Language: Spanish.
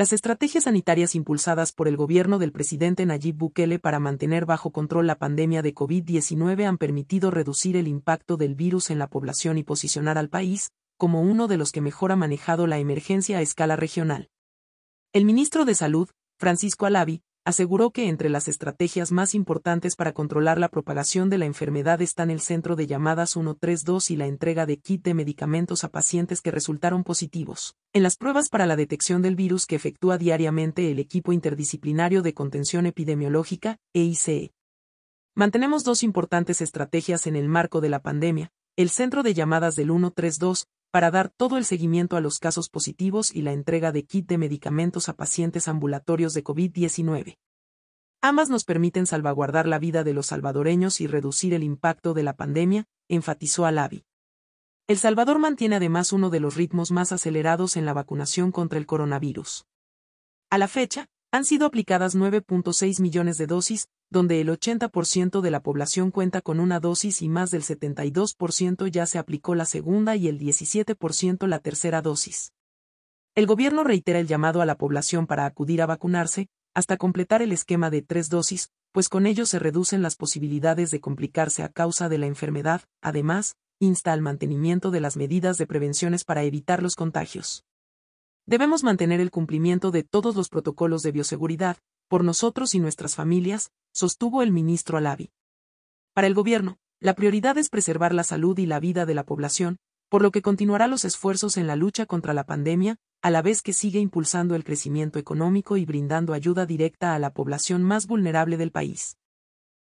Las estrategias sanitarias impulsadas por el gobierno del presidente Nayib Bukele para mantener bajo control la pandemia de COVID-19 han permitido reducir el impacto del virus en la población y posicionar al país como uno de los que mejor ha manejado la emergencia a escala regional. El ministro de Salud, Francisco Alavi, aseguró que entre las estrategias más importantes para controlar la propagación de la enfermedad están el centro de llamadas 132 y la entrega de kit de medicamentos a pacientes que resultaron positivos. En las pruebas para la detección del virus que efectúa diariamente el equipo interdisciplinario de contención epidemiológica, EICE. E. Mantenemos dos importantes estrategias en el marco de la pandemia, el centro de llamadas del 132, para dar todo el seguimiento a los casos positivos y la entrega de kit de medicamentos a pacientes ambulatorios de COVID-19. Ambas nos permiten salvaguardar la vida de los salvadoreños y reducir el impacto de la pandemia, enfatizó Alavi. El Salvador mantiene además uno de los ritmos más acelerados en la vacunación contra el coronavirus. A la fecha, han sido aplicadas 9.6 millones de dosis, donde el 80% de la población cuenta con una dosis y más del 72% ya se aplicó la segunda y el 17% la tercera dosis. El gobierno reitera el llamado a la población para acudir a vacunarse, hasta completar el esquema de tres dosis, pues con ello se reducen las posibilidades de complicarse a causa de la enfermedad, además, insta al mantenimiento de las medidas de prevenciones para evitar los contagios. Debemos mantener el cumplimiento de todos los protocolos de bioseguridad, por nosotros y nuestras familias, sostuvo el ministro Alavi. Para el gobierno, la prioridad es preservar la salud y la vida de la población, por lo que continuará los esfuerzos en la lucha contra la pandemia, a la vez que sigue impulsando el crecimiento económico y brindando ayuda directa a la población más vulnerable del país.